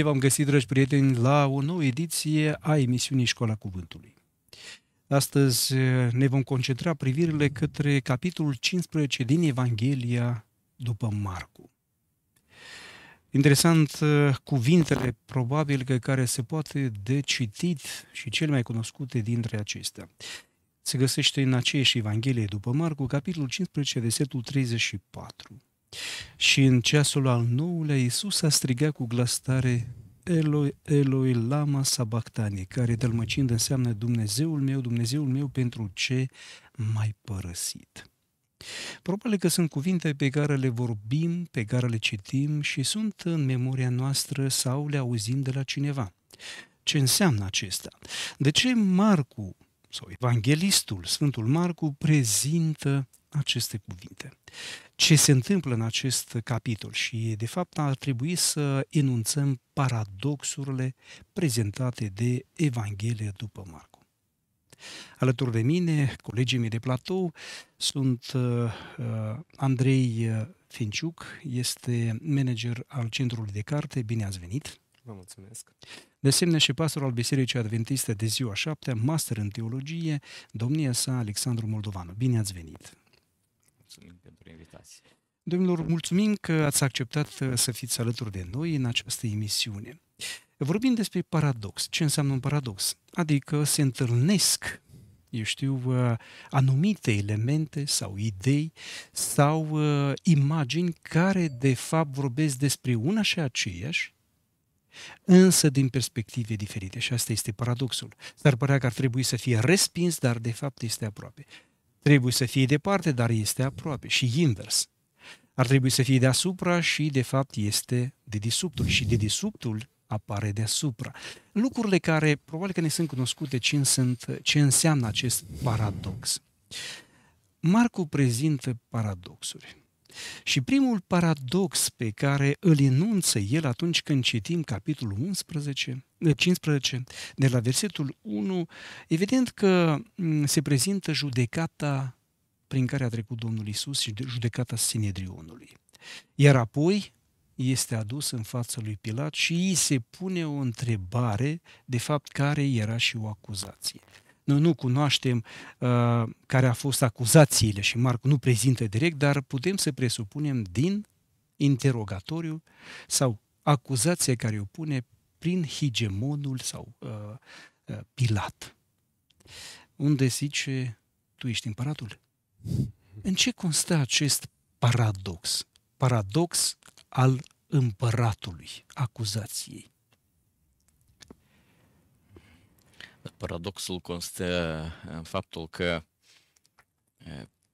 Bine v-am găsit, dragi prieteni, la o nouă ediție a emisiunii Școala Cuvântului. Astăzi eh, ne vom concentra privirile către capitolul 15 din Evanghelia după Marcu. Interesant, eh, cuvintele probabil că care se poate de citit și cele mai cunoscute dintre acestea. Se găsește în aceeași Evanghelie după Marcu, capitolul 15, versetul 34. Și în ceasul al nouălea, Iisus a strigat cu glas tare, Eloi, Eloi, lama sabactani, care tălmăcind înseamnă Dumnezeul meu, Dumnezeul meu, pentru ce m-ai părăsit. Probabil că sunt cuvinte pe care le vorbim, pe care le citim și sunt în memoria noastră sau le auzim de la cineva. Ce înseamnă acesta? De ce Marcu sau Evanghelistul Sfântul Marcu prezintă aceste cuvinte. Ce se întâmplă în acest capitol și, de fapt, ar trebui să enunțăm paradoxurile prezentate de Evanghelia după Marcu. Alături de mine, colegii mei de platou, sunt uh, uh, Andrei uh, Finciuc, este manager al Centrului de Carte. Bine ați venit! Vă mulțumesc! De asemenea și pastor al Bisericii Adventiste de ziua 7, master în teologie, domnia sa Alexandru Moldovanu. Bine ați venit! mulțumim pentru invitație. Domnilor, mulțumim că ați acceptat uh, să fiți alături de noi în această emisiune. Vorbim despre paradox. Ce înseamnă un paradox? Adică se întâlnesc, eu știu, uh, anumite elemente sau idei sau uh, imagini care de fapt vorbesc despre una și aceeași, însă din perspective diferite. Și asta este paradoxul. S-ar părea că ar trebui să fie respins, dar de fapt este aproape. Trebuie să fie departe, dar este aproape și invers. Ar trebui să fie deasupra și, de fapt, este dedisubtul. Și dedisubtul apare deasupra. Lucrurile care probabil că ne sunt cunoscute ce, sunt, ce înseamnă acest paradox. Marcu prezintă paradoxuri. Și primul paradox pe care îl enunță el atunci când citim capitolul 11, 15, eh, de la versetul 1, evident că mm, se prezintă judecata prin care a trecut Domnul Isus și judecata Sinedrionului. Iar apoi este adus în fața lui Pilat și îi se pune o întrebare, de fapt care era și o acuzație. Noi nu cunoaștem uh, care a fost acuzațiile și Marcu nu prezintă direct, dar putem să presupunem din interogatoriu sau acuzația care o pune prin hegemonul sau uh, uh, Pilat, unde zice, tu ești împăratul. În ce constă acest paradox? Paradox al împăratului, acuzației. Paradoxul constă în faptul că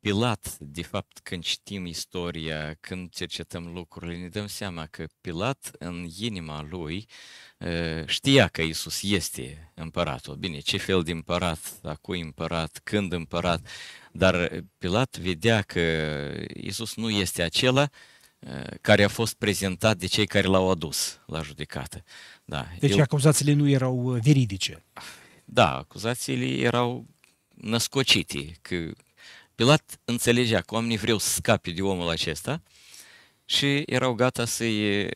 Pilat, de fapt, când citim istoria, când cercetăm lucrurile, ne dăm seama că Pilat, în inima lui, știa că Isus este împăratul. Bine, ce fel de împărat, a cui împărat, când împărat, dar Pilat vedea că Isus nu este acela care a fost prezentat de cei care l-au adus la judecată. Da. Deci El... acuzațiile nu erau veridice. Da, acuzațiile erau născocite, că Pilat înțelegea că oamenii vreau să scape de omul acesta și erau gata să-i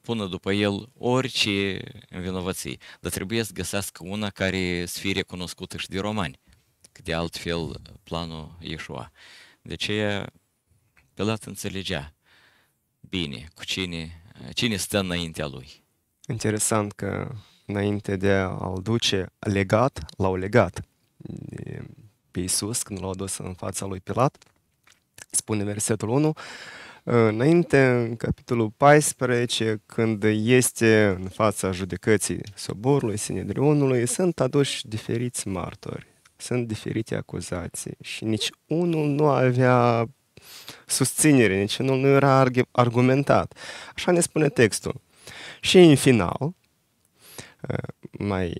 pună după el orice învinovății. Dar trebuie să găsească una care să fie recunoscută și de romani, că de altfel planul ieșua. De ce Pilat înțelegea bine cu cine, cine stă înaintea lui. Interesant că înainte de a-l duce legat, l-au legat pe Iisus când l-au dus în fața lui Pilat, spune versetul 1, ă, Înainte, în capitolul 14, când este în fața judecății soborului, Sinedrionului, sunt aduși diferiți martori, sunt diferite acuzații și nici unul nu avea susținere, nici unul nu era argumentat. Așa ne spune textul. Și în final, mai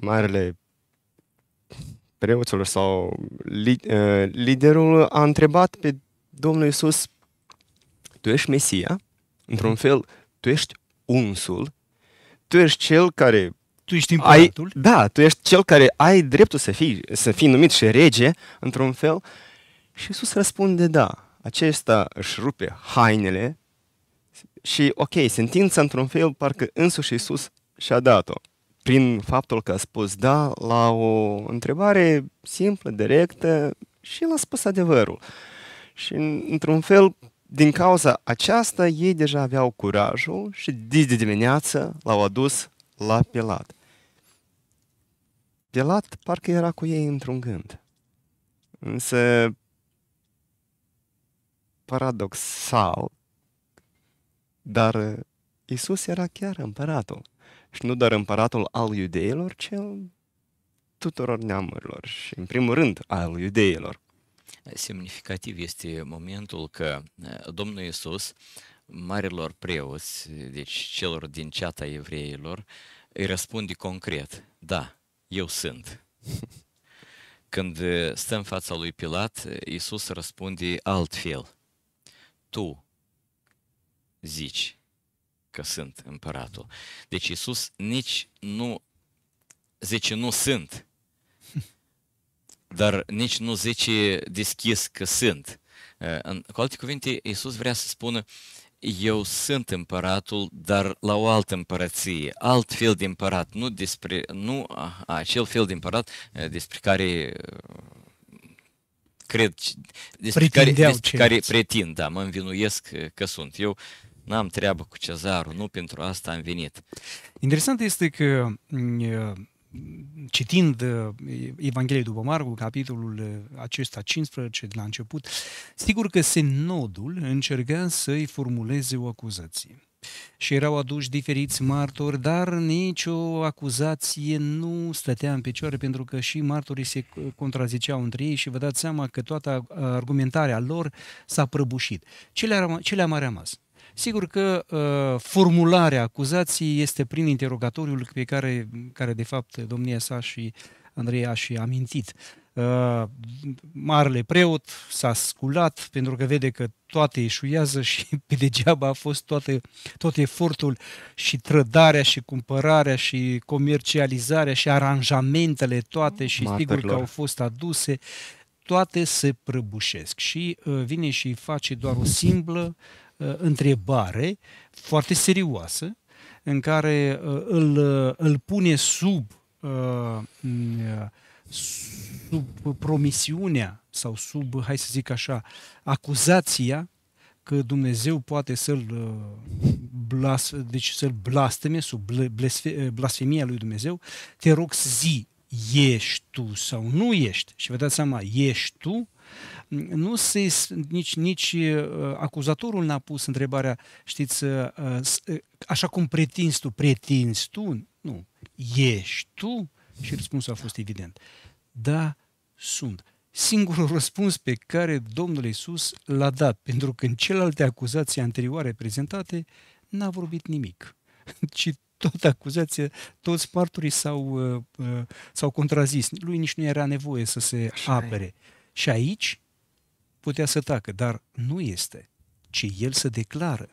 marele preoțul sau li, uh, liderul a întrebat pe Domnul Iisus, tu ești Mesia? Într-un mhm. fel, tu ești unsul, tu ești cel care tu ești imperatul? Ai, da, tu ești cel care ai dreptul să fii, să fii numit și rege, într-un fel. Și Iisus răspunde, da, acesta își rupe hainele și, ok, sentința, într-un fel, parcă însuși Iisus și-a dat-o prin faptul că a spus da la o întrebare simplă, directă și el a spus adevărul. Și într-un fel, din cauza aceasta, ei deja aveau curajul și de dimineață l-au adus la Pilat. Pilat parcă era cu ei într-un gând. Însă, paradoxal, dar Isus era chiar împăratul și nu doar împăratul al iudeilor, ci al tuturor neamurilor și, în primul rând, al iudeilor. Semnificativ este momentul că eh, Domnul Iisus marilor preoți, deci celor din ceata evreilor, îi răspunde concret, da, eu sunt. Când eh, stă în fața lui Pilat, Iisus răspunde altfel. Tu zici că sunt împăratul. Deci Iisus nici nu zice nu sunt, dar nici nu zice deschis că sunt. Eh, cu alte cuvinte, Iisus vrea să spună, eu sunt împăratul, dar la o altă împărăție, alt fel de împărat, nu, despre, nu ah, acel fel de împărat eh, despre care eh, cred, despre care, despre care pretind, da, mă învinuiesc că sunt. Eu N-am treabă cu cezarul, nu pentru asta am venit. Interesant este că mm, citind Evanghelia după Marcu, capitolul acesta 15 de la început, sigur că sinodul încerca să-i formuleze o acuzație. Și erau aduși diferiți martori, dar nicio acuzație nu stătea în picioare pentru că și martorii se contraziceau între ei și vă dați seama că toată argumentarea lor s-a prăbușit. Ce le-a, ce le-a mai rămas? Sigur că uh, formularea acuzației este prin interogatoriul pe care, care de fapt domnia sa și Andrei a și amintit. Uh, marele preot s-a sculat pentru că vede că toate eșuiază și pe degeaba a fost toate, tot efortul și trădarea și cumpărarea și comercializarea și aranjamentele toate și Materilor. sigur că au fost aduse, toate se prăbușesc și uh, vine și face doar o simplă Uh, întrebare foarte serioasă în care uh, îl, uh, îl pune sub, mm, sub promisiunea sau sub, hai să zic așa, acuzația că Dumnezeu poate să-l, blas, deci să-l blasteme sub blasfemia lui Dumnezeu, te rog zi, ești tu sau nu ești? Și vă dați seama, ești tu nu se, nici, nici uh, acuzatorul n-a pus întrebarea, știți, uh, uh, așa cum pretinzi tu, pretinzi tu? Nu. Ești tu? Și răspunsul a fost evident. Da, sunt singurul răspuns pe care Domnul Iisus l-a dat, pentru că în celelalte acuzații anterioare prezentate n-a vorbit nimic, ci tot acuzația, toți parturii s-au, s-au contrazis. Lui nici nu era nevoie să se apere. Și aici putea să tacă, dar nu este, ci el se declară.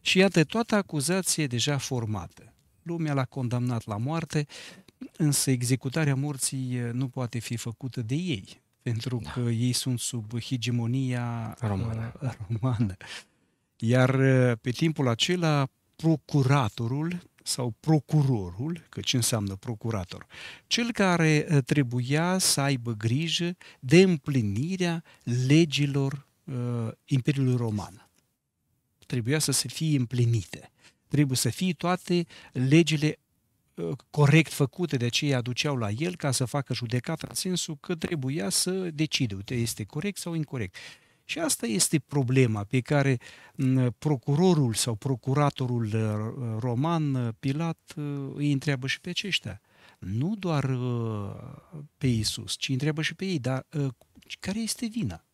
Și iată, toată acuzație deja formată. Lumea l-a condamnat la moarte, însă executarea morții eh, nu poate fi făcută de ei, pentru da. că ei sunt sub hegemonia eh, romană. romană. Iar eh, pe timpul acela, procuratorul sau procurorul, că ce înseamnă procurator, cel care eh, trebuia să aibă grijă de împlinirea legilor uh, Imperiului Roman. Trebuia să se fie împlinite. Trebuie să fie toate legile eh, corect făcute, de aceea aduceau la el ca să facă judecată în sensul că trebuia să decide, uite, este corect sau incorrect. Și asta este problema pe care procurorul sau procuratorul uh, roman uh, Pilat uh, îi întreabă și pe aceștia. Nu doar pe Isus, ci întreabă și pe ei, dar care este vina?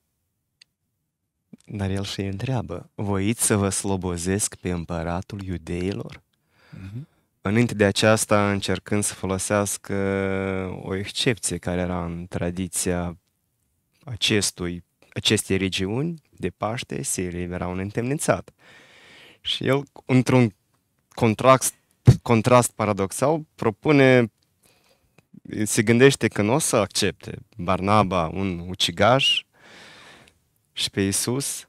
Dar el și întreabă, voiți să vă slobozesc pe împăratul iudeilor? Uh-huh. Înainte de aceasta, încercând să folosească o excepție care era în tradiția acestui aceste regiuni de Paște se eliberau un întemnițat. Și el, într-un contrast, contrast paradoxal, propune, se gândește că nu o să accepte Barnaba, un ucigaș, și pe Iisus.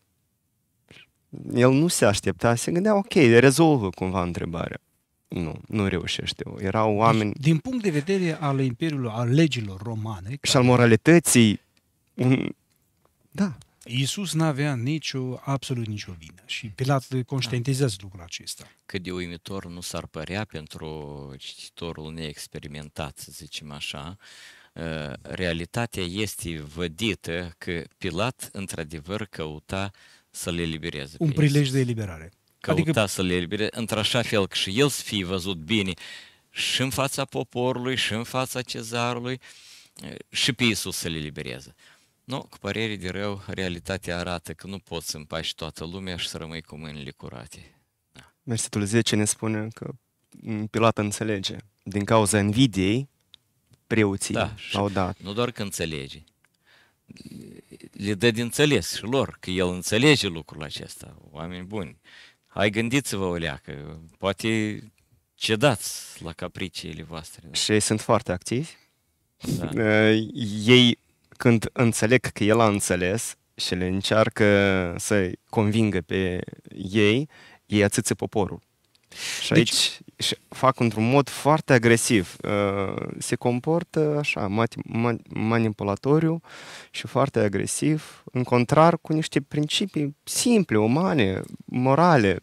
El nu se aștepta, se gândea, ok, rezolvă cumva întrebarea. Nu, nu reușește. Erau deci, oameni... Deci, din punct de vedere al Imperiului, al legilor romane... Și al moralității, un, da. Iisus n-avea nicio, absolut nicio vină și Pilat da. conștientizează da. lucrul acesta. Cât de uimitor nu s-ar părea pentru cititorul neexperimentat, să zicem așa, ă, realitatea este vădită că Pilat într-adevăr căuta să le elibereze. Un prilej Iisus. de eliberare. Căuta adică... să le elibereze, într-așa fel că și el să fie văzut bine și în fața poporului, și în fața cezarului, ă, și pe Iisus să le elibereze. Nu, cu părere de rău, realitatea arată că nu poți să împaci toată lumea și să rămâi cu mâinile curate. Da. Versetul 10 ne spune că Pilat înțelege. Din cauza invidiei, preoții da, au dat. Nu doar că înțelege, le dă din înțeles și lor, că el înțelege lucrul acesta, oameni buni. Hai gândiți-vă, Olea, că poate cedați la capriciile voastre. Da? Și ei sunt foarte activi. Da. ei când înțeleg că el a înțeles și le încearcă să-i convingă pe ei, ei ațâță poporul. Și deci, aici și fac într-un mod foarte agresiv. Uh, se comportă așa, manipulatoriu și foarte agresiv, în contrar cu niște principii simple, umane, morale.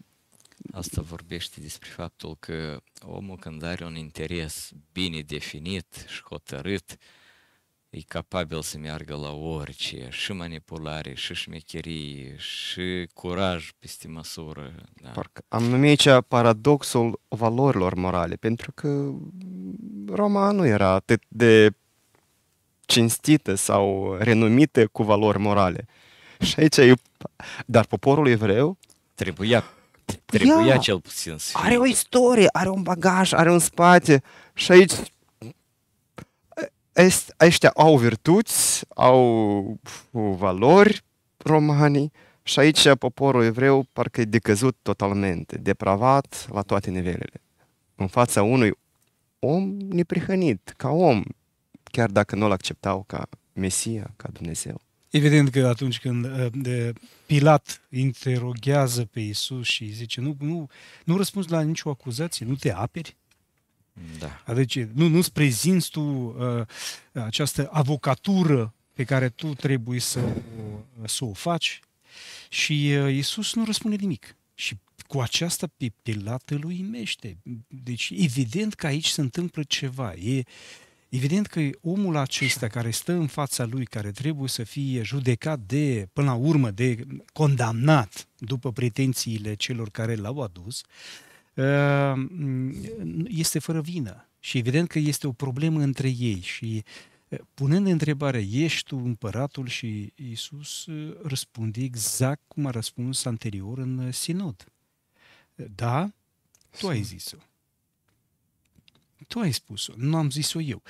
Asta vorbește despre faptul că omul când are un interes bine definit și hotărât, e capabil să meargă la orice, și manipulare, și șmecherie, și curaj peste măsură. Da. Parcă am numit aici paradoxul valorilor morale, pentru că Roma nu era atât de cinstită sau renumită cu valori morale. Și aici e... Dar poporul evreu... Trebuia Trebuia cel puțin să fie. Are o istorie, are un bagaj, are un spate și aici ăștia au virtuți, au valori romani și aici poporul evreu parcă e decăzut totalmente, depravat la toate nivelele. În fața unui om neprihănit, ca om, chiar dacă nu-l acceptau ca Mesia, ca Dumnezeu. Evident că atunci când ă, Pilat interoghează pe Isus și zice nu, nu, nu răspunzi la nicio acuzație, nu te aperi, da. Adică nu, nu-ți prezinți tu uh, această avocatură pe care tu trebuie să, o, să o faci și uh, Iisus nu răspunde nimic. Și cu aceasta pe Pilat îl uimește. Deci evident că aici se întâmplă ceva. E, Evident că omul acesta care stă în fața lui, care trebuie să fie judecat de, până la urmă, de condamnat după pretențiile celor care l-au adus, Ehm, este fără vină. Și evident că este o problemă între ei și eh, punând întrebarea, ești tu împăratul? Și Isus eh, răspunde exact cum a răspuns anterior în eh, sinod. Da, tu ai zis-o. Tu ai spus-o, nu am zis-o eu.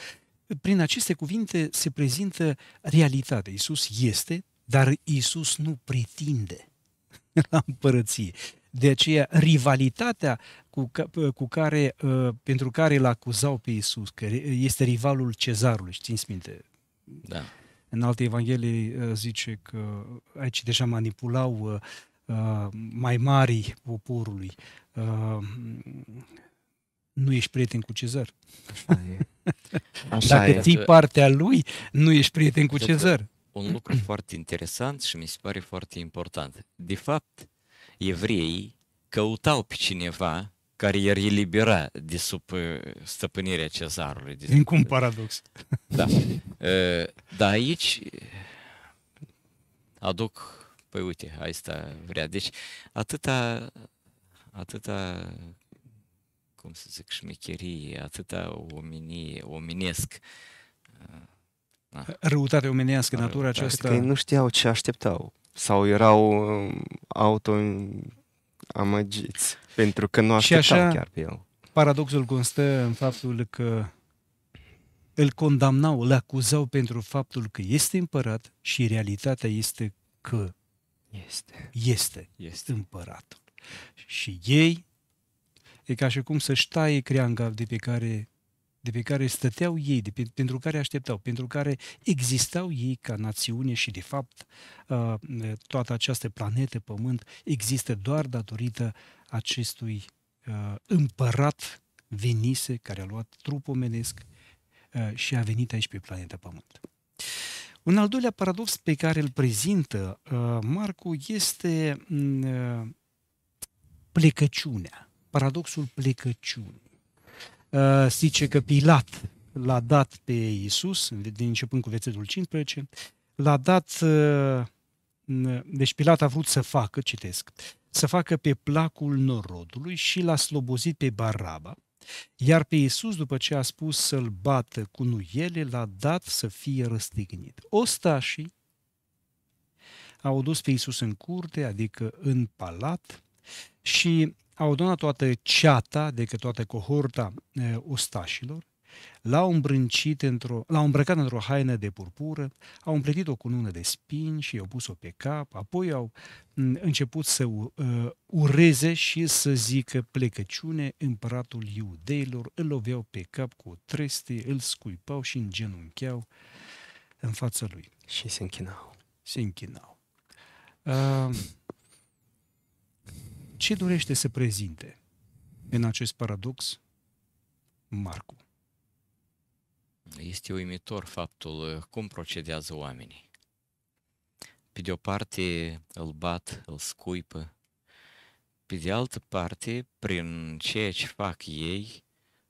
Prin aceste cuvinte se prezintă realitatea. Isus este, dar Isus nu pretinde la împărăție. De aceea, rivalitatea cu, cu care, uh, pentru care îl acuzau pe Isus că este rivalul cezarului, știți minte? Da. În alte evanghelii uh, zice că aici deja manipulau uh, mai mari poporului. Nu ești prieten cu cezar. Așa e. Așa Dacă e. ții partea lui, nu ești prieten cu cezar. Un lucru foarte interesant și mi se pare foarte important. De fapt, evreii căutau pe cineva care i-ar elibera de sub uh, stăpânirea cezarului. Din cum paradox. Da. Uh, dar aici uh, aduc, păi uite, asta vrea. Deci atâta, atâta cum să zic, șmecherie, atâta omenie, omenesc. Răutate omenească, natura aceasta. Că ei nu știau ce așteptau sau erau um, auto um, amăgiți pentru că nu așteptau și așa, chiar pe el. Paradoxul constă în faptul că îl condamnau, îl acuzau pentru faptul că este împărat și realitatea este că este, este, este. împăratul. Și ei e ca și cum să-și taie creanga de pe care de pe care stăteau ei, de pe, pentru care așteptau, pentru care existau ei ca națiune și, de fapt, uh, toată această planetă Pământ există doar datorită acestui uh, împărat venise, care a luat trup omenesc uh, și a venit aici pe planeta Pământ. Un al doilea paradox pe care îl prezintă Marcu este mm, plecăciunea, paradoxul plecăciunii. Uh, zice că Pilat l-a dat pe Iisus, din începând cu versetul 15, l-a dat, uh, deci Pilat a vrut să facă, citesc, să facă pe placul norodului și l-a slobozit pe Baraba, iar pe Iisus, după ce a spus să-l bată cu nuiele, l-a dat să fie răstignit. Ostașii au dus pe Iisus în curte, adică în palat, și au adunat toată ceata, decât toată cohorta e, ustașilor, l-au, îmbrâncit într-o, l-au îmbrăcat într-o haină de purpură, au împletit o cunună de spini și i-au pus-o pe cap, apoi au început să ureze și să zică plecăciune împăratul iudeilor, îl loveau pe cap cu o treste, îl scuipau și îngenuncheau în fața lui. Și se închinau. Se închinau. Uh, ce dorește să prezinte în acest paradox Marcu? Este uimitor faptul uh, cum procedează oamenii. Pe de o parte îl bat, îl scuipă, pe de altă parte, prin ceea ce fac ei,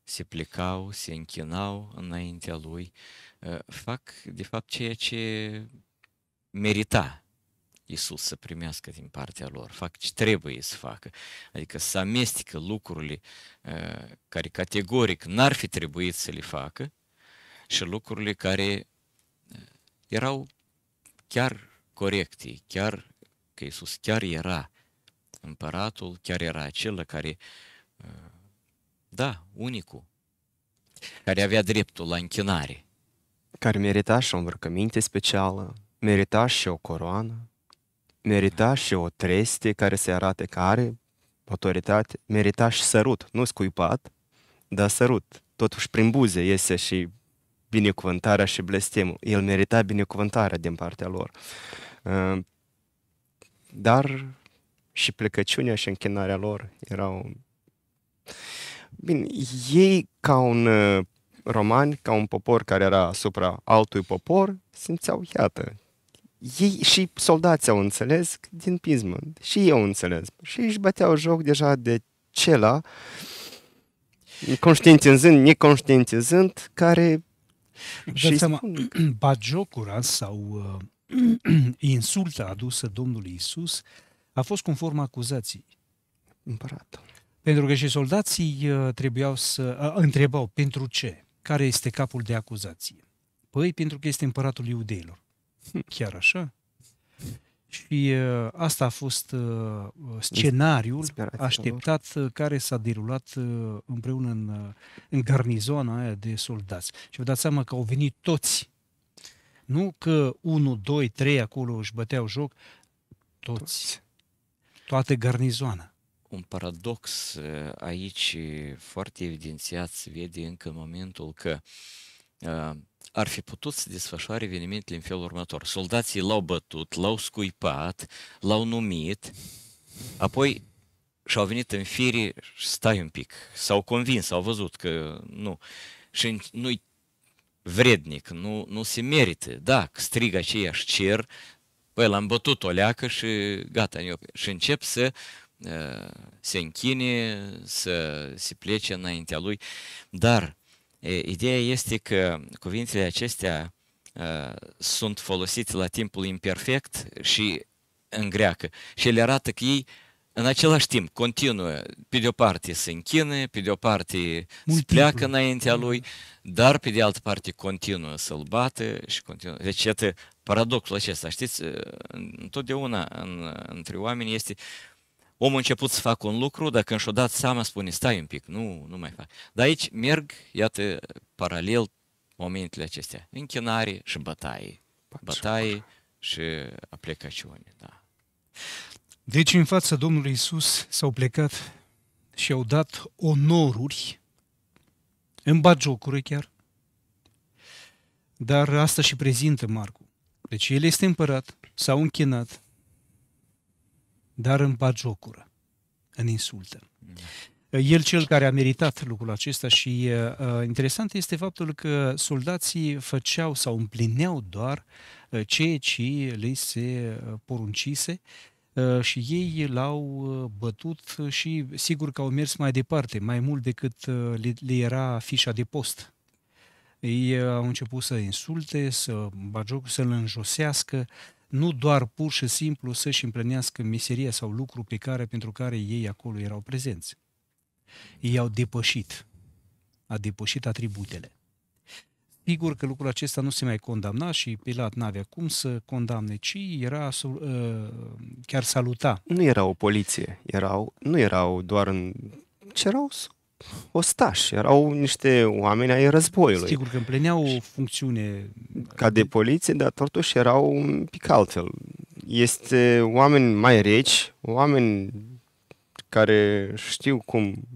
se plecau, se închinau înaintea lui, uh, fac de fapt ceea ce merita Iisus să primească din partea lor, fac ce trebuie să facă. Adică să amestecă lucrurile ă, care categoric n-ar fi trebuit să le facă și lucrurile care ă, erau chiar corecte, chiar că Iisus chiar era împăratul, chiar era acela care, ă, da, unicul, care avea dreptul la închinare. Care merita și o îmbrăcăminte specială, merita și o coroană merita și o treste care se arate că are autoritate, merita și sărut, nu scuipat, dar sărut. Totuși prin buze iese și binecuvântarea și blestemul. El merita binecuvântarea din partea lor. Uh, dar și plecăciunea și închinarea lor erau... Bine, ei ca un uh, romani, ca un popor care era asupra altui popor, simțeau, iată, ei și soldații au înțeles din pismă, și ei au înțeles. Și își băteau joc deja de cela, conștientizând, neconștientizând, care... Dați seama, bagiocura sau uh, insulta adusă Domnului Isus a fost conform acuzației. Împăratul. Pentru că și soldații uh, trebuiau să uh, întrebau pentru ce, care este capul de acuzație. Păi pentru că este împăratul iudeilor. Chiar așa? Și uh, asta a fost uh, scenariul așteptat care s-a derulat uh, împreună în, în garnizoana aia de soldați. Și vă dați seama că au venit toți. Nu că unu, doi, trei acolo își băteau joc, toți. toți. Toată garnizoana. Un paradox aici foarte evidențiat se vede încă în momentul că ar fi putut să desfășoare evenimentele în felul următor. Soldații l-au bătut, l-au scuipat, l-au numit, apoi și-au venit în fire și stai un pic, s-au convins, au văzut că nu, și nu-i vrednic, nu, nu se merită. Da, strigă aceiași cer, Păi l-am bătut o leacă și gata, și încep să uh, se închine, să se plece înaintea lui. Dar Ideea este că cuvintele acestea uh, sunt folosite la timpul imperfect și în greacă. Și ele arată că ei în același timp continuă, pe de o parte se închină, pe de o parte Mult pleacă înaintea da. lui, dar pe de altă parte continuă să-l bată și continuă. Deci, iată, paradoxul acesta, știți, uh, întotdeauna în, între oameni este Omul a început să facă un lucru, dacă când și-o dat seama, spune, stai un pic, nu, nu mai fac. Dar aici merg, iată, paralel momentele acestea. Închinare și bătaie. Bătaie și aplecaciune, da. Deci în fața Domnului Isus s-au plecat și au dat onoruri, în bagiocuri chiar, dar asta și prezintă Marcu. Deci el este împărat, s au închinat, dar în bagiocură, în insultă. El cel care a meritat lucrul acesta și uh, uh, interesant este faptul că soldații făceau sau împlineau doar uh, ceea ce le se uh, poruncise uh, și ei l-au uh, bătut și sigur că au mers mai departe, mai mult decât uh, le, le era fișa de post. Ei uh, au început să insulte, să, bagioc, să-l înjosească, uh, nu doar pur și simplu să-și împlinească meseria sau lucru pe care, pentru care ei acolo erau prezenți. Ei au depășit, a depășit atributele. Sigur că lucrul acesta nu se mai condamna și Pilat n-avea cum să condamne, ci era ă, chiar saluta. Nu era o poliție, erau, nu erau doar în... Ce erau ostași, erau niște oameni ai războiului. Sigur că împlineau o funcțiune... Ca de poliție, dar totuși erau un pic altfel. Este oameni mai reci, oameni care știu cum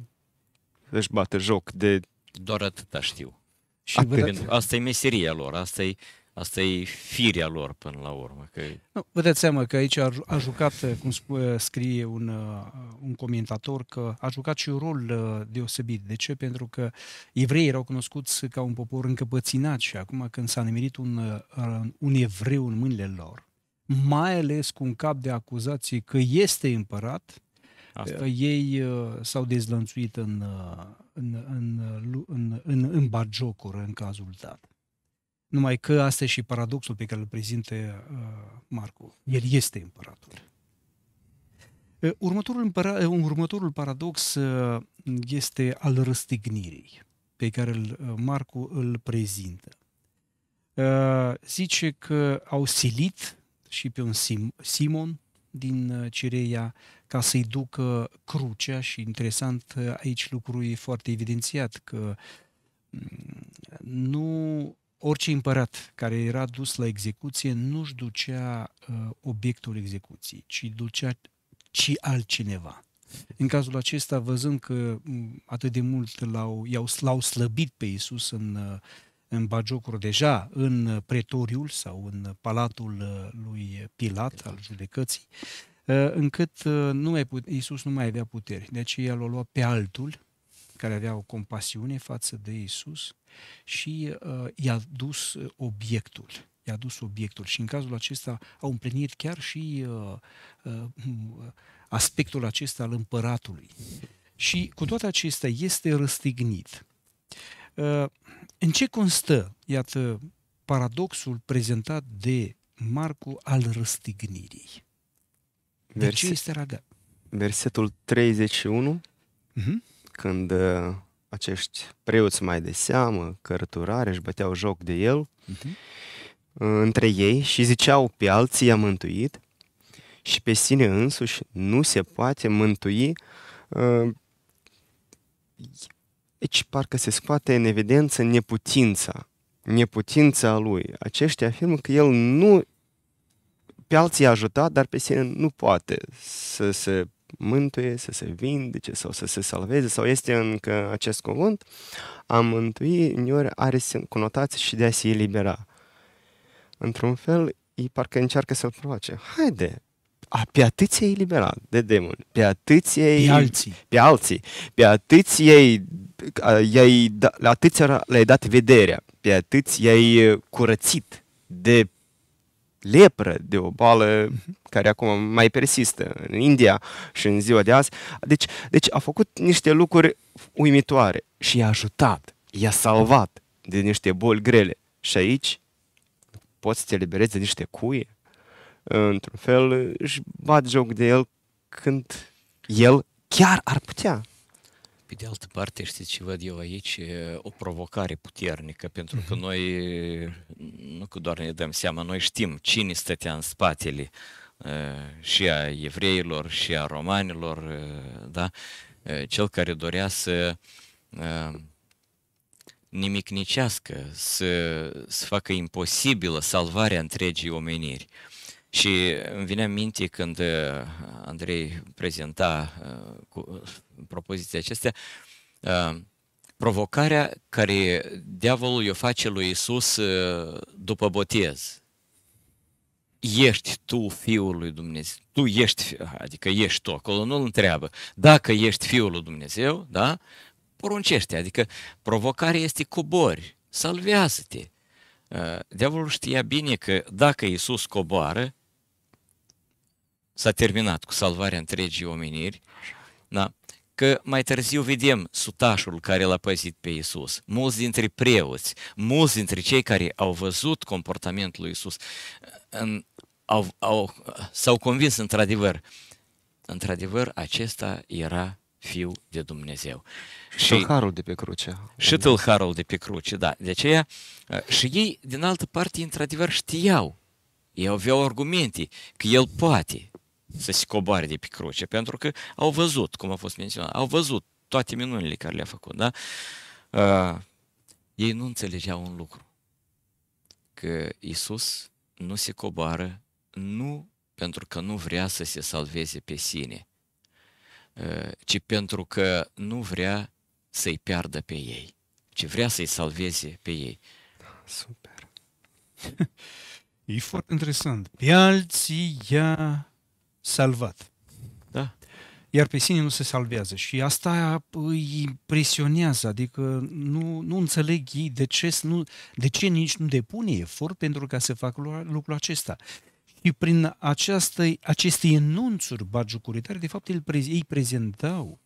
își bate joc de... Doar atâta știu. Și atât. Asta e meseria lor, asta e Asta e firea lor până la urmă. Că... Nu, vă dați seama că aici a, a jucat, eh, cum eh, scrie un, eh, un comentator, că a jucat și un rol deosebit. De ce? Pentru că evreii erau cunoscuți ca un popor încăpăținat și acum când s-a nimerit un, un evreu în mâinile lor, mai ales cu un cap de acuzații că este împărat, Asta. ei s-au dezlănțuit în, în, în, în, în, în, în bagiocură în cazul dat. Numai că asta e și paradoxul pe care îl prezintă uh, Marco. El este împăratul. Uh, următorul, împăra- uh, următorul paradox uh, este al răstignirii pe care îl, uh, marco îl prezintă. Uh, zice că au silit și pe un Sim, Simon din uh, Cireia ca să-i ducă crucea și interesant aici lucrul e foarte evidențiat că mm, nu orice împărat care era dus la execuție nu-și ducea uh, obiectul execuției, ci ducea ci altcineva. În cazul acesta, văzând că mm, atât de mult l-au, i-au, l-au slăbit pe Iisus în, uh, în bagiocuri deja, în uh, pretoriul sau în palatul uh, lui Pilat, al judecății, încât nu mai put- Iisus nu mai avea putere. De aceea l-a luat pe altul, care aveau compasiune față de Isus și uh, i-a dus uh, obiectul. I-a dus obiectul și în cazul acesta au împlinit chiar și uh, uh, aspectul acesta al împăratului. Și cu toate acestea este răstignit. Uh, în ce constă, iată, paradoxul prezentat de Marcu al răstignirii? De ce este ragat? Versetul 31 uh-huh când uh, acești preoți mai de seamă, cărturare, își băteau joc de el uh-huh. între ei și ziceau pe alții i-a mântuit și pe sine însuși nu se poate mântui. Uh, deci parcă se scoate în evidență neputința, neputința lui. Aceștia afirmă că el nu pe alții a ajutat, dar pe sine nu poate să se mântuie, să se vindece sau să se salveze, sau este încă acest cuvânt, a mântui uneori are conotații și de a se elibera. Într-un fel, ei parcă încearcă să-l provoace. Haide, a, pe atât ei eliberat de demon, pe atât ei... Pe alții. Pe alții. Pe atât ei, ei da, la le-ai dat vederea, pe atât ei curățit de lepră, de o boală care acum mai persistă în India și în ziua de azi. Deci, deci a făcut niște lucruri uimitoare și i-a ajutat, i-a salvat de niște boli grele. Și aici poți să te eliberezi de niște cuie. Într-un fel își bat joc de el când el chiar ar putea. Pe de altă parte, știți ce văd eu aici? O provocare puternică, pentru că mhm. noi, nu că doar ne dăm seama, noi știm cine stătea în spatele și a evreilor, și a romanilor, da? Cel care dorea să nimicnicească, să, să facă imposibilă salvarea întregii omeniri. Și îmi vine în minte când uh, Andrei prezenta uh, cu uh, propoziția acestea, provocarea care diavolul i-o face lui Isus după botez. Ești tu Fiul lui Dumnezeu, tu ești, adică ești tu, acolo nu-l întreabă. Dacă ești Fiul lui Dumnezeu, da, poruncește, adică provocarea este cobori, salvează-te. Diavolul știa bine că dacă Isus coboară, s-a terminat cu salvarea întregii omeniri, da? că mai târziu vedem sutașul care l-a păzit pe Isus, mulți dintre preoți, mulți dintre cei care au văzut comportamentul lui Isus, în, au, au, s-au convins într-adevăr, într-adevăr acesta era Fiul de Dumnezeu. Și, și tâlharul de pe cruce. Și tâlharul de pe cruce, da. De aceea, și ei, din altă parte, într-adevăr, știau. Ei aveau argumente că el poate, să se coboare de pe cruce, pentru că au văzut, cum a fost menționat, au văzut toate minunile care le-a făcut, da? Uh, ei nu înțelegeau un lucru, că Isus nu se coboară nu pentru că nu vrea să se salveze pe sine, uh, ci pentru că nu vrea să-i piardă pe ei, ci vrea să-i salveze pe ei. Super. E foarte interesant. Pe alții i salvat. Da. Iar pe sine nu se salvează și asta îi impresionează, adică nu, nu înțeleg ei de ce, nu, de ce nici nu depune efort pentru ca să facă lucrul acesta. Și prin această, aceste enunțuri bagiucuritare, de fapt, ei prezentau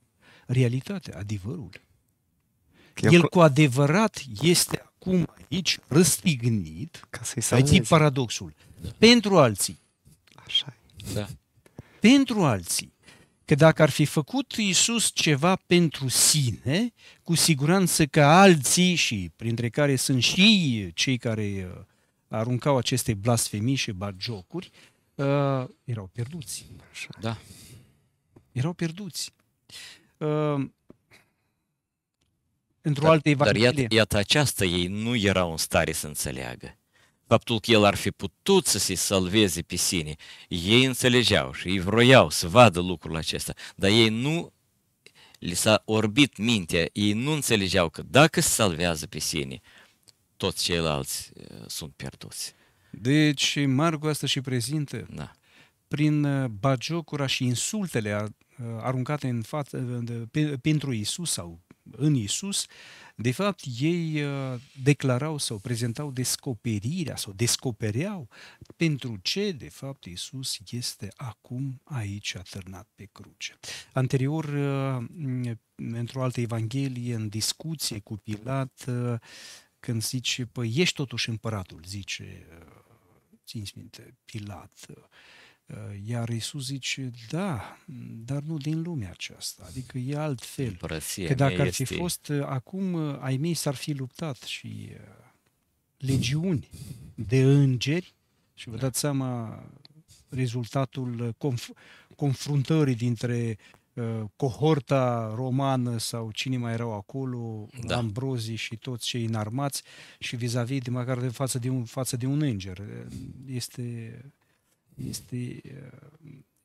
realitatea, adevărul. El cu adevărat este acum aici răstignit, ca să-i paradoxul, pentru alții. Așa e. Da pentru alții. Că dacă ar fi făcut Iisus ceva pentru sine, cu siguranță că alții, și printre care sunt și cei care uh, aruncau aceste blasfemii și bagiocuri, uh, erau pierduți. Așa. Da. Erau pierduți. Uh, într-o dar, altă evanghelie. Dar iată, iată aceasta ei nu erau în stare să înțeleagă faptul că el ar fi putut să se salveze pe sine, ei înțelegeau și ei vroiau să vadă lucrul acesta, dar ei nu li s-a orbit mintea, ei nu înțelegeau că dacă se salvează pe sine, toți ceilalți sunt pierduți. Deci, Margo asta și prezintă da. prin bagiocura și insultele aruncate în față pentru Isus sau în Isus, de fapt ei uh, declarau sau prezentau descoperirea sau descopereau pentru ce de fapt Isus este acum aici atârnat pe cruce. Anterior, uh, într-o altă evanghelie, în discuție cu Pilat, uh, când zice, păi ești totuși împăratul, zice, țin minte, Pilat, uh, Eh, iar Isus zice, da, dar nu din lumea aceasta, adică e altfel. Împărăția că dacă ar fi este... fost eh, acum, eh, ai mei s-ar fi luptat și legiuni de îngeri și vă da. dați seama rezultatul conf- confruntării dintre uh, cohorta romană sau cine mai erau acolo, da. ambrozii și toți cei înarmați și vis-a-vis de măcar de față de un, față de un înger. Este este,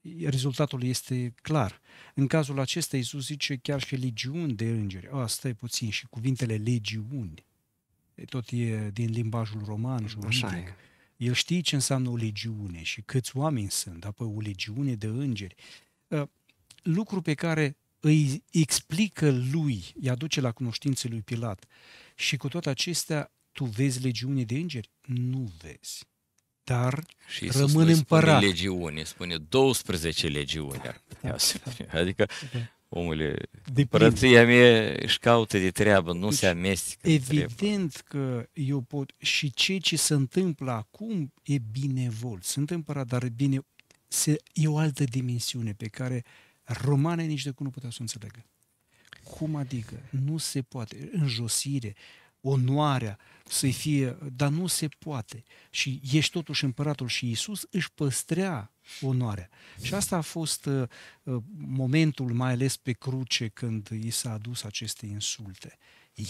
uh, rezultatul este clar. În cazul acesta, Iisus zice chiar și legiuni de îngeri. O, stai puțin, și cuvintele legiuni, tot e din limbajul roman Așa juridic. El știe ce înseamnă o legiune și câți oameni sunt, apoi o legiune de îngeri. Uh, lucru pe care îi explică lui, îi aduce la cunoștință lui Pilat. Și cu toate acestea, tu vezi legiune de îngeri? Nu vezi dar și Iisus rămân împărat. legiune, spune 12 legiuni Da, da, să Adică da. omule, de părăția mea își caută de treabă, nu deci, se amestecă. Evident treabă. că eu pot și ce ce se întâmplă acum e binevol. Sunt împărat, dar e bine, se, e o altă dimensiune pe care romanii nici de cum nu puteau să o înțeleagă. Cum adică? Nu se poate. în josire onoarea să-i fie, dar nu se poate. Și ești totuși împăratul și Isus își păstrea onoarea. Și asta a fost uh, uh, momentul, mai ales pe cruce, când i s-a adus aceste insulte.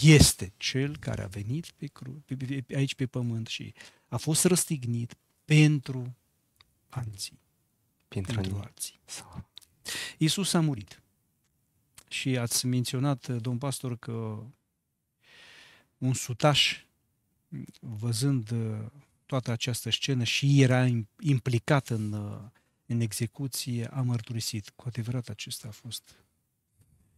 Este cel care a venit pe cru- pe, pe, pe, aici pe pământ și a fost răstignit pentru alții. Pentru, pentru alții. Isus a murit. Și ați menționat, uh, domn pastor, că un sutaș, mm, văzând uh, toată această scenă și era implicat în, uh, în execuție, a mărturisit. Cu adevărat acesta a fost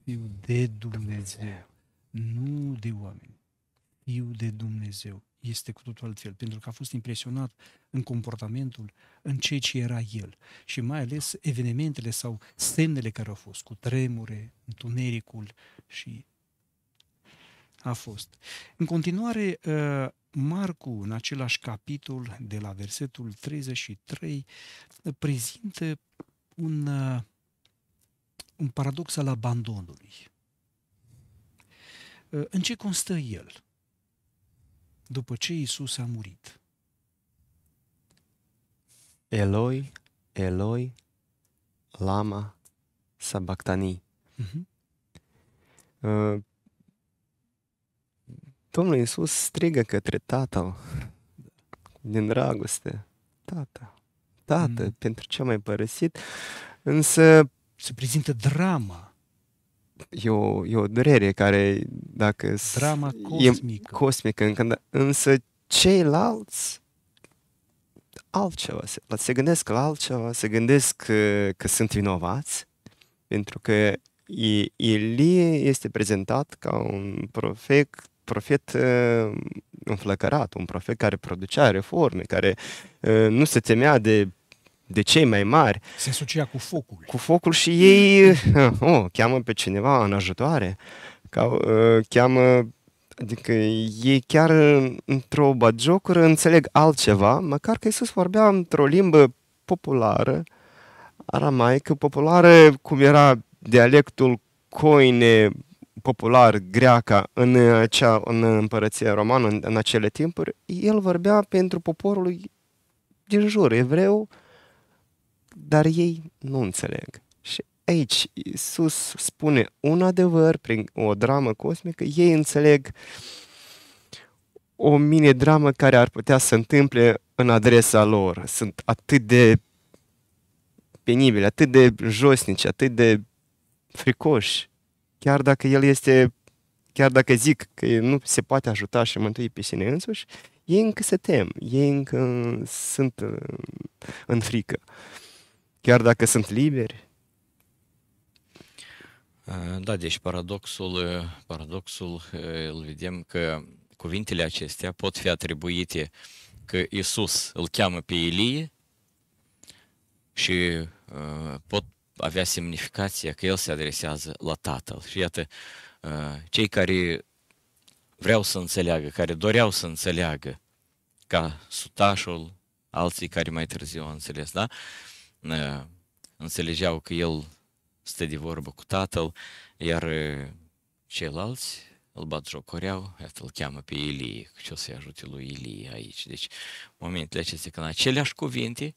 Fiul de Dumnezeu, nu de oameni. Fiul de Dumnezeu este cu totul altfel, pentru că a fost impresionat în comportamentul, în ceea ce era el și mai ales evenimentele sau semnele care au fost, cu tremure, întunericul și a fost. În continuare, ă, Marcu, în același capitol, de la versetul 33, prezintă un, ă, un paradox al abandonului. Ă, în ce constă el după ce Isus a murit? Eloi, Eloi, lama sabactani. Uh-huh. Mhm. Domnul Iisus strigă către Tatăl din dragoste. Tată, Tată, mm. pentru ce mai părăsit? Însă... Se prezintă drama. E o, e o durere care, dacă... Drama cosmică. E cosmică, încă, da, însă ceilalți altceva, se, se gândesc la altceva, se gândesc că, uh, că sunt vinovați, pentru că Ilie este prezentat ca un profet profet eh, înflăcărat, un profet care producea reforme, care eh, nu se temea de de cei mai mari. Se asocia cu focul. Cu focul și ei eh, oh, cheamă pe cineva în ajutoare. Ca, cheamă, adică ei chiar într-o bagiocură înțeleg altceva, măcar că Iisus vorbea într-o limbă populară, aramaică, populară cum era dialectul coine popular greaca în, uh, cea, în împărăția romană în, în acele timpuri, el vorbea pentru poporul din jur, evreu, dar ei nu înțeleg. Și aici Isus spune un adevăr prin o dramă cosmică, ei înțeleg o mini-dramă care ar putea să întâmple în adresa lor. Sunt atât de penibile, atât de josnici, atât de fricoși chiar dacă el este, chiar dacă zic că nu se poate ajuta și mântui pe sine însuși, ei încă se tem, ei încă sunt uh, în frică. Chiar dacă sunt liberi. Uh, da, deci paradoxul, uh, paradoxul îl vedem că cuvintele acestea pot fi atribuite că Isus îl cheamă pe Ilie și pot avea semnificația că el se adresează la Tatăl. Și iată, uh, cei care vreau să înțeleagă, care doreau să înțeleagă, ca sutașul, alții care mai târziu au înțeles, da? Uh, înțelegeau că el stă de vorbă cu tatăl, iar uh, ceilalți îl bat jocoreau, iată îl cheamă pe Ilie, ce o să-i ajute lui Ilie aici. Deci, momentele acestea, când aceleași cuvinte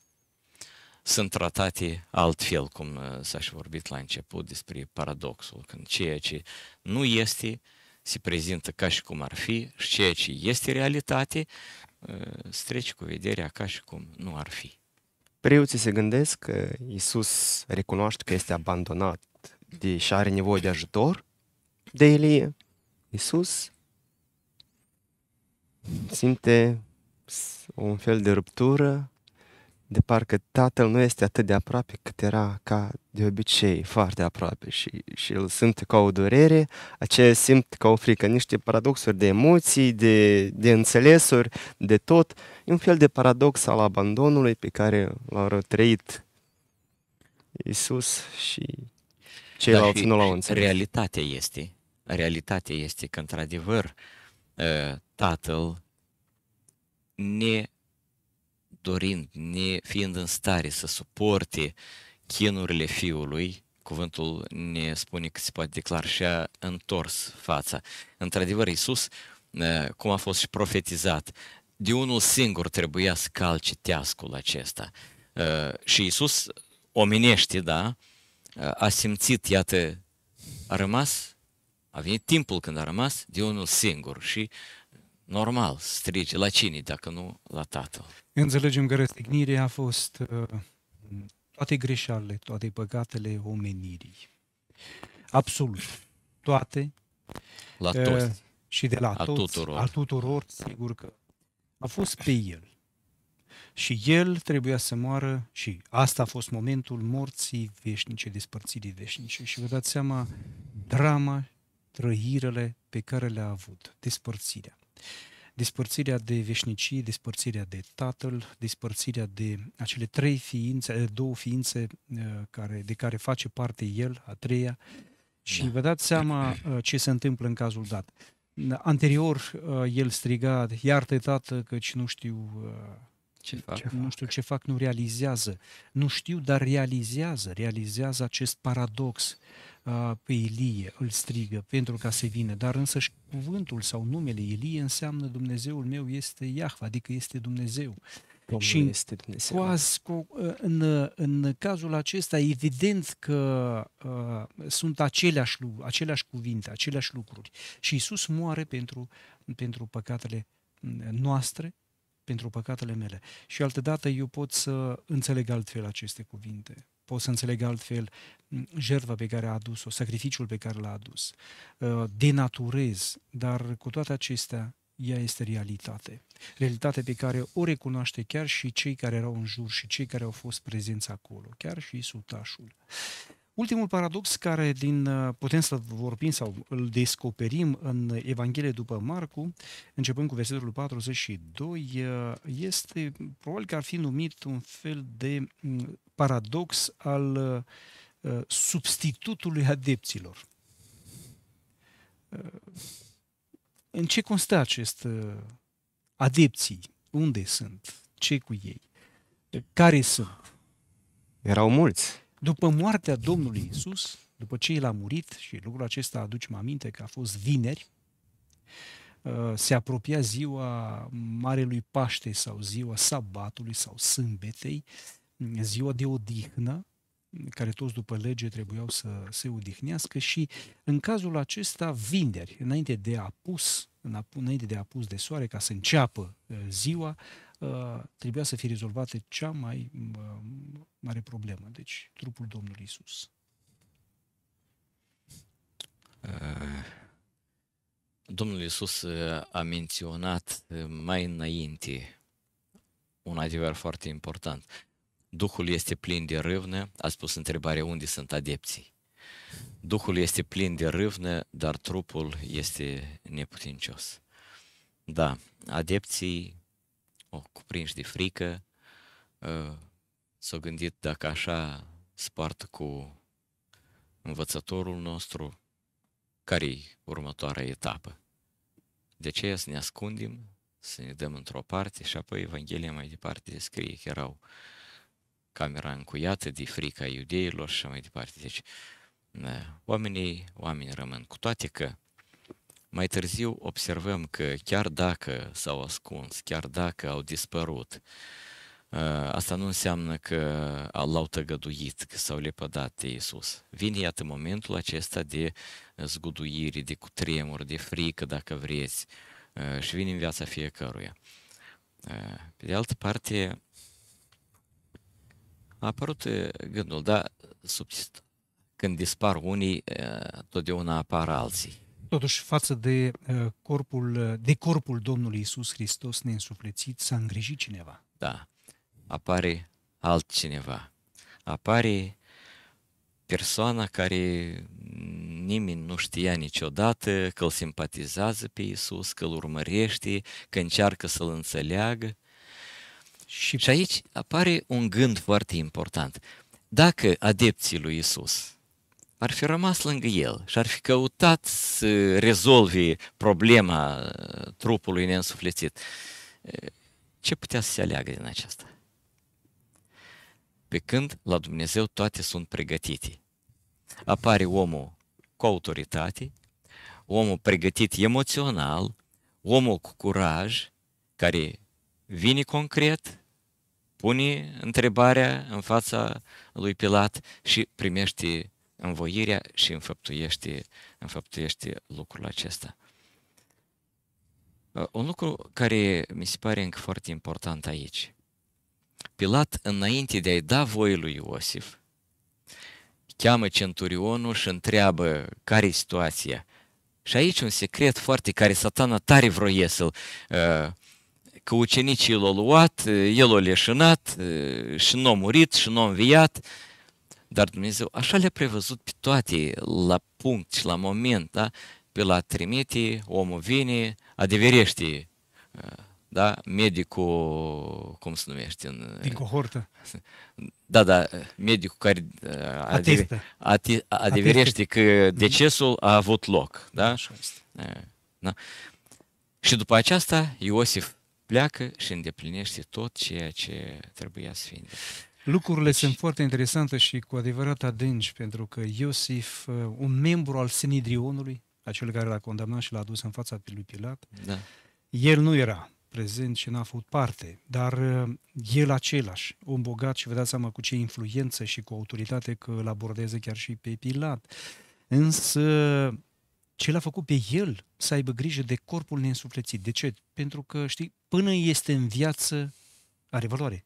sunt tratate altfel, cum uh, s-a și vorbit la început despre paradoxul, când ceea ce nu este se prezintă ca și cum ar fi și ceea ce este realitate uh, strece cu vederea ca și cum nu ar fi. Preoții se gândesc că Iisus recunoaște că este abandonat de, și are nevoie de ajutor de Elie. Iisus simte un fel de ruptură de parcă tatăl nu este atât de aproape cât era ca de obicei, foarte aproape și, și îl simt ca o durere, aceea simt ca o frică, niște paradoxuri de emoții, de, de înțelesuri, de tot. E un fel de paradox al abandonului pe care l-au trăit Isus și ceilalți da, nu l-au înțeles. Realitatea este, realitatea este că, într-adevăr, ă, tatăl ne dorind, ne fiind în stare să suporte chinurile fiului, cuvântul ne spune că se poate declara și a întors fața. Într-adevăr, Iisus, eh, cum a fost și profetizat, de unul singur trebuia să calce teascul acesta. Eh, și Iisus, omenește, da, eh, a simțit, iată, a rămas, a venit timpul când a rămas de unul singur și normal strige la cine dacă nu la Tatăl. Înțelegem că răstignirea a fost uh, toate greșelile, toate păcatele omenirii. Absolut. Toate. La uh, toți. Și de la a toți. Tuturor. A tuturor, sigur că a fost pe el. Și el trebuia să moară și asta a fost momentul morții veșnice, despărțirii veșnice. Și vă dați seama drama, trăirile pe care le-a avut, despărțirea despărțirea de veșnicie, despărțirea de tatăl, despărțirea de acele trei ființe, eh, două ființe eh, care, de care face parte el, a treia, și da. vă dați seama eh, ce se întâmplă în cazul dat. Anterior, el striga, iartă tată, căci nu știu ce fac. ce fac. Nu știu ce fac, nu realizează. Nu știu, dar realizează, realizează acest paradox. Uh, pe Ilie, îl strigă pentru ca să vină, dar însă și cuvântul sau numele Ilie înseamnă Dumnezeul meu este Iahva, adică este Dumnezeu. Domnul și este Dumnezeu. Coaz, cu, uh, în, în cazul acesta, evident că uh, sunt aceleași, aceleași cuvinte, aceleași lucruri. Și Isus moare pentru, pentru păcatele mm, noastre, pentru păcatele mele. Și altădată eu pot să înțeleg altfel aceste cuvinte pot să înțeleg altfel jertva pe care a adus-o, sacrificiul pe care l-a adus. Uh, denaturez, dar cu toate acestea, ea este realitate. Realitate pe care o recunoaște chiar și cei care erau în jur și cei care au fost prezenți acolo, chiar și sutașul. Ultimul paradox care din uh, putem să vorbim sau îl descoperim în Evanghelie după Marcu, începând cu versetul 42, uh, este probabil că ar fi numit un fel de paradox al uh, uh, substitutului adepților. Uh, în ce constă acest adepții? Unde sunt? Ce cu ei? Care sunt? Erau mulți. După moartea Domnului Isus, după ce el a murit, și lucrul acesta aducem aminte că a fost vineri, se apropia ziua Marelui Paște sau ziua Sabatului sau Sâmbetei, ziua de odihnă, care toți după lege trebuiau să se odihnească și în cazul acesta vineri, înainte de apus, înainte de apus de soare, ca să înceapă uh, ziua, uh, trebuia să fie rezolvată cea mai uh, mare problemă, deci trupul Domnului Isus. Domnul Isus a menționat mai înainte un adevăr foarte important Duhul este plin de râvne, a spus întrebarea unde sunt adepții. Duhul este plin de râvne, dar trupul este neputincios. Da, adepții, o, cuprinși de frică, ă, s-au gândit dacă așa spartă cu învățătorul nostru, care e următoarea etapă. De ce să ne ascundem, să ne dăm într-o parte și apoi Evanghelia mai departe scrie că erau uh, camera încuiată, de frica iudeilor și mai departe. Deci, oamenii, oameni rămân. Cu toate că mai târziu observăm că chiar dacă s-au ascuns, chiar dacă au dispărut, ă, asta nu înseamnă că l-au tăgăduit, că s-au lepădat de Iisus. Vine, iată, momentul acesta de zguduire, de cutremur, de frică, dacă vreți, ă, și vine în viața fiecăruia. Ă, pe de altă parte, a apărut gândul, da, sub, când dispar unii, totdeauna apar alții. Totuși, față de corpul, de corpul Domnului Isus Hristos neînsuflețit, s-a îngrijit cineva. Da, apare altcineva. Apare persoana care nimeni nu știa niciodată, că îl simpatizează pe Isus, că îl urmărește, că încearcă să-l înțeleagă și... și aici apare un gând foarte important. Dacă adepții lui Isus ar fi rămas lângă el și ar fi căutat să rezolvi problema uh, trupului neînsuflețit, uh, ce putea să se aleagă din aceasta? Pe când la Dumnezeu toate sunt pregătite. Apare omul cu autoritate, omul pregătit emoțional, omul cu curaj, care vine concret pune întrebarea în fața lui Pilat și primește învoirea și înfăptuiește, înfăptuiește lucrul acesta. Uh, un lucru care mi se pare încă foarte important aici. Pilat, înainte de a-i da voie lui Iosif, cheamă centurionul și întreabă care e situația. Și aici un secret foarte care satana tare vroie să-l uh, că ucenicii l-au luat, el l-a leșinat și nu a murit și nu a înviat, dar Dumnezeu așa le-a prevăzut pe toate, la punct și la moment, da? pe la trimite, omul vine, adeverește da? medicul, cum se numește? În, Din cohortă. Da, da, medicul care Atestă. adeverește că decesul a avut loc. Da? Așa este. Da? Și după aceasta Iosif pleacă și îndeplinește tot ceea ce trebuia să fie Lucrurile deci... sunt foarte interesante și cu adevărat adânci, pentru că Iosif, uh, un membru al Sinidrionului, acel care l-a condamnat și l-a adus în fața lui Pilat, da. el nu era prezent și n-a făcut parte, dar uh, el același, un bogat și vă dați seama cu ce influență și cu autoritate că îl abordează chiar și pe Pilat. Însă ce l-a făcut pe el să aibă grijă de corpul neînsuflețit. De ce? Pentru că, știi, până este în viață, are valoare.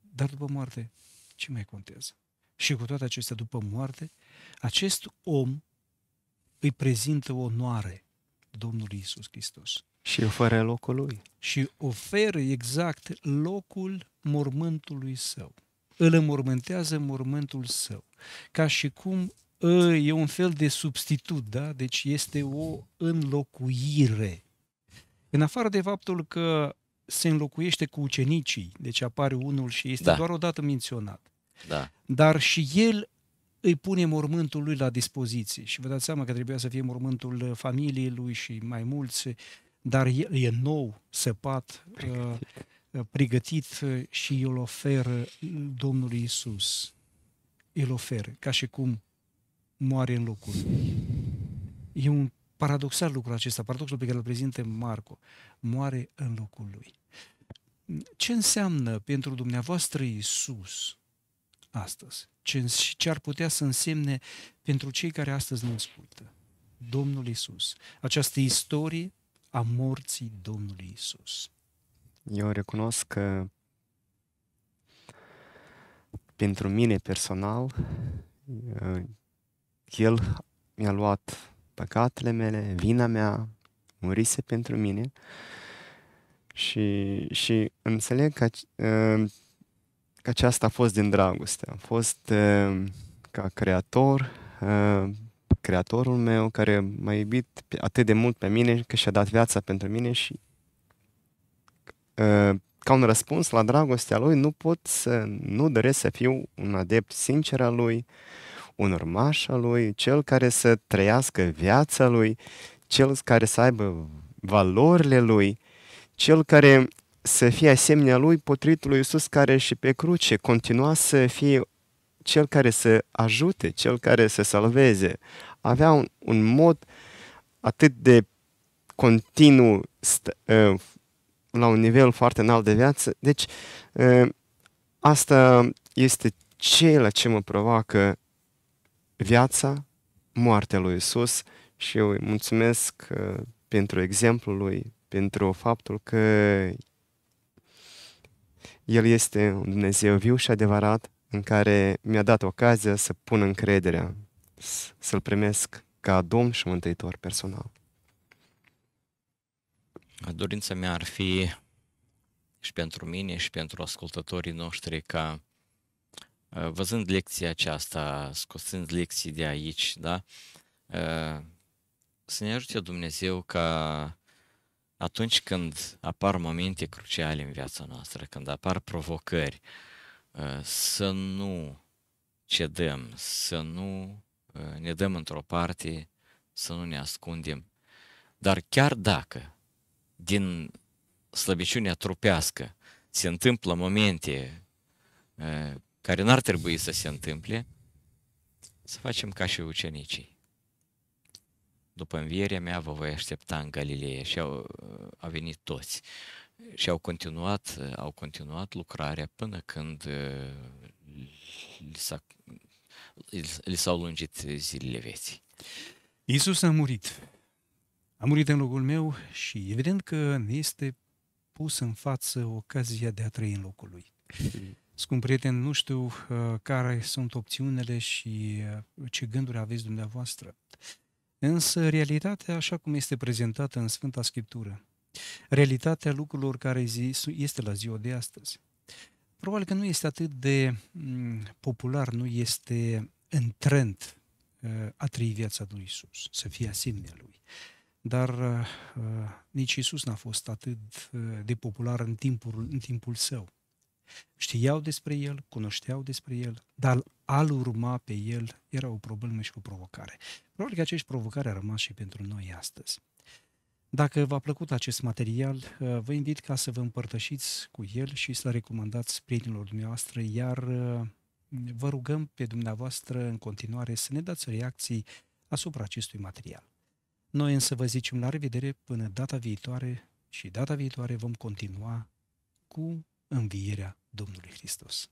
Dar după moarte, ce mai contează? Și cu toate acestea, după moarte, acest om îi prezintă onoare Domnului Isus Hristos. Și oferă locul lui. Și oferă exact locul mormântului său. Îl înmormântează mormântul său. Ca și cum Ă, e un fel de substitut, da? Deci este o înlocuire. În afară de faptul că se înlocuiește cu ucenicii, deci apare unul și este da. doar dată menționat. Da. Dar și el îi pune mormântul lui la dispoziție și vă dați seama că trebuia să fie mormântul uh, familiei lui și mai mulți, dar e, e nou, săpat, uh, pregătit. Uh, pregătit și îl oferă uh, Domnului Isus. Îl oferă, ca și cum moare în locul lui. E un paradoxal lucru acesta, paradoxul pe care îl prezintă Marco. Moare în locul lui. Ce înseamnă pentru dumneavoastră Isus astăzi? Ce, ce ar putea să însemne pentru cei care astăzi nu ascultă? Domnul Isus. Această istorie a morții Domnului Isus. Eu recunosc că pentru mine personal el mi-a luat păcatele mele, vina mea, murise pentru mine și, și înțeleg că, uh, că aceasta a fost din dragoste. A fost uh, ca creator, uh, creatorul meu care m-a iubit atât de mult pe mine că și-a dat viața pentru mine și ca un răspuns la dragostea lui nu pot să nu doresc să fiu un adept sincer al lui, uh, un urmaș al lui, cel care să trăiască viața lui, cel care să aibă valorile lui, cel care să fie asemenea lui potrivit lui Iisus care și pe cruce continua să fie cel care să ajute, cel care să salveze. Avea un, un mod atât de continuu ă, la un nivel foarte înalt de viață. Deci ă, asta este ceea ce mă provoacă viața, moartea lui Isus și eu îi mulțumesc uh, pentru exemplul lui, pentru faptul că el este un Dumnezeu viu și adevărat în care mi-a dat ocazia să pun încrederea, să-L primesc ca Domn și Mântuitor personal. Dorința mea ar fi și pentru mine și pentru ascultătorii noștri ca Uh, văzând lecția aceasta, scosând lecții de aici, da? Uh, să ne ajute Dumnezeu ca atunci când apar momente cruciale în viața noastră, când apar provocări, uh, să nu cedăm, să nu ne dăm într-o parte, să nu ne ascundem. Dar chiar dacă din slăbiciunea trupească se întâmplă momente care n-ar trebui să se întâmple, să facem ca și ucenicii. După învierea mea vă voi aștepta în Galileea și au a venit toți. Și au continuat, au continuat lucrarea până când uh, li, s li s-au lungit zilele vieții. Iisus a murit. A murit în locul meu și evident că ne este pus în față ocazia de a trăi în locul lui. Scump prieten, nu știu uh, care sunt opțiunile și uh, ce gânduri aveți dumneavoastră. Însă realitatea, așa cum este prezentată în Sfânta Scriptură, realitatea lucrurilor care este la ziua de astăzi, probabil că nu este atât de mm, popular, nu este în trend uh, a trăi viața lui Isus, să fie asemenea lui. Dar uh, nici Isus n-a fost atât de popular în timpul, în timpul său. Știau despre el, cunoșteau despre el, dar al urma pe el era o problemă și o provocare. Probabil că aceeași provocare a rămas și pentru noi astăzi. Dacă v-a plăcut acest material, uh, vă invit ca să vă împărtășiți cu el și să-l recomandați prietenilor dumneavoastră, iar uh, vă rugăm pe dumneavoastră în continuare să ne dați reacții asupra acestui material. Noi însă vă zicem la revedere până data viitoare și data viitoare vom continua cu învierea Domnului Hristos.